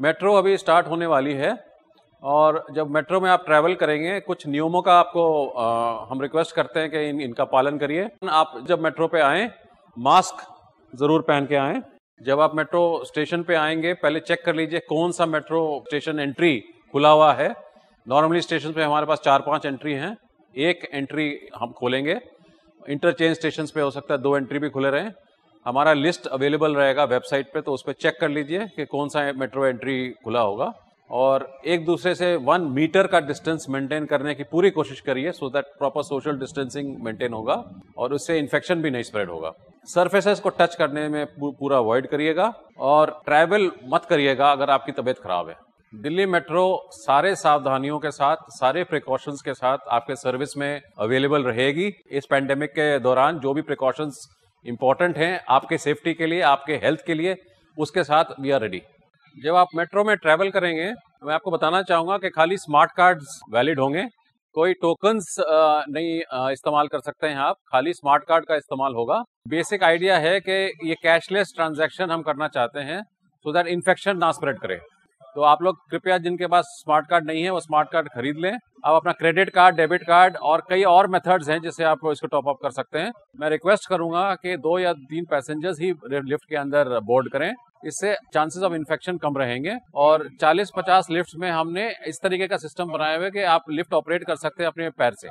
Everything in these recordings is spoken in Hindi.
मेट्रो अभी स्टार्ट होने वाली है और जब मेट्रो में आप ट्रैवल करेंगे कुछ नियमों का आपको आ, हम रिक्वेस्ट करते हैं कि इन इनका पालन करिए आप जब मेट्रो पे आएँ मास्क ज़रूर पहन के आएँ जब आप मेट्रो स्टेशन पे आएंगे पहले चेक कर लीजिए कौन सा मेट्रो स्टेशन एंट्री खुला हुआ है नॉर्मली स्टेशन पे हमारे पास चार पांच एंट्री हैं एक एंट्री हम खोलेंगे इंटरचेंज स्टेशन पे हो सकता है दो एंट्री भी खुले रहें हमारा लिस्ट अवेलेबल रहेगा वेबसाइट पे तो उस पर चेक कर लीजिए कि कौन सा मेट्रो एंट्री खुला होगा और एक दूसरे से वन मीटर का डिस्टेंस मेंटेन करने की पूरी कोशिश करिए so that proper social distancing maintain होगा और उससे इन्फेक्शन भी नहीं स्प्रेड होगा सर्फेसेस को टच करने में पूरा अवॉइड करिएगा और ट्रैवल मत करिएगा अगर आपकी तबीयत खराब है दिल्ली मेट्रो सारे सावधानियों के साथ सारे प्रिकॉशंस के साथ आपके सर्विस में अवेलेबल रहेगी इस पैंडेमिक के दौरान जो भी प्रिकॉशंस इंपॉर्टेंट हैं आपके सेफ्टी के लिए आपके हेल्थ के लिए उसके साथ वी आर रेडी जब आप मेट्रो में ट्रैवल करेंगे मैं आपको बताना चाहूँगा कि खाली स्मार्ट कार्ड्स वैलिड होंगे कोई टोकन्स नहीं इस्तेमाल कर सकते हैं आप खाली स्मार्ट कार्ड का इस्तेमाल होगा बेसिक आइडिया है कि ये कैशलेस ट्रांजेक्शन हम करना चाहते हैं सो दैट इन्फेक्शन ना स्प्रेड करे तो आप लोग कृपया जिनके पास स्मार्ट कार्ड नहीं है वो स्मार्ट कार्ड खरीद लें आप अपना क्रेडिट कार्ड डेबिट कार्ड और कई और मेथड्स हैं जिससे आप इसको टॉप अप कर सकते हैं मैं रिक्वेस्ट करूंगा कि दो या तीन पैसेंजर्स ही लिफ्ट के अंदर बोर्ड करें इससे चांसेस ऑफ इन्फेक्शन कम रहेंगे और 40-50 लिफ्ट में हमने इस तरीके का सिस्टम बनाया हुआ है कि आप लिफ्ट ऑपरेट कर सकते हैं अपने पैर से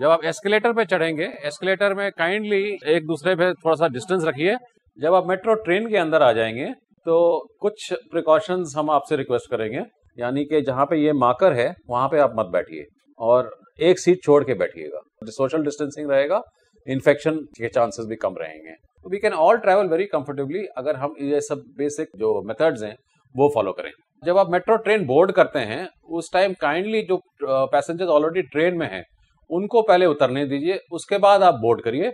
जब आप एस्केलेटर पे चढ़ेंगे एस्केलेटर में काइंडली एक दूसरे पे थोड़ा सा डिस्टेंस रखिए जब आप मेट्रो ट्रेन के अंदर आ जाएंगे तो कुछ प्रिकॉशंस हम आपसे रिक्वेस्ट करेंगे यानी कि जहाँ पे ये माकर है वहां पे आप मत बैठिए और एक सीट छोड़ के बैठिएगा सोशल डिस्टेंसिंग रहेगा इन्फेक्शन के चांसेस भी कम रहेंगे we can all travel very comfortably अगर हम ये सब बेसिक जो मेथड्स हैं वो फॉलो करें जब आप मेट्रो ट्रेन बोर्ड करते हैं उस टाइम काइंडली जो पैसेंजर्स ऑलरेडी ट्रेन में हैं उनको पहले उतरने दीजिए उसके बाद आप बोर्ड करिए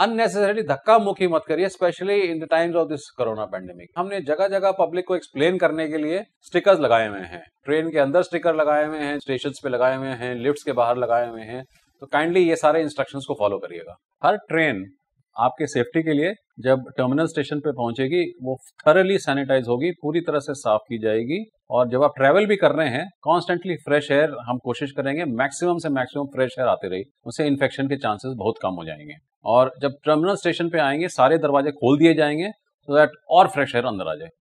अननेसेसरी धक्का मुखी मत करिए specially in the times of this corona pandemic हमने जगह जगह पब्लिक को एक्सप्लेन करने के लिए स्टिकर्स लगाए हुए हैं ट्रेन के अंदर स्टिकर लगाए हुए हैं स्टेशन पे लगाए हुए हैं लिफ्ट के बाहर लगाए हुए हैं तो काइंडली ये सारे इंस्ट्रक्शन को फॉलो करिएगा हर ट्रेन आपके सेफ्टी के लिए जब टर्मिनल स्टेशन पे पहुंचेगी वो थरली सैनिटाइज होगी पूरी तरह से साफ की जाएगी और जब आप ट्रेवल भी कर रहे हैं कॉन्स्टेंटली फ्रेश एयर हम कोशिश करेंगे मैक्सिमम से मैक्सिमम फ्रेश एयर आते रही उससे इन्फेक्शन के चांसेस बहुत कम हो जाएंगे और जब टर्मिनल स्टेशन पे आएंगे सारे दरवाजे खोल दिए जाएंगे सो तो दैट और फ्रेश एयर अंदर आ जाए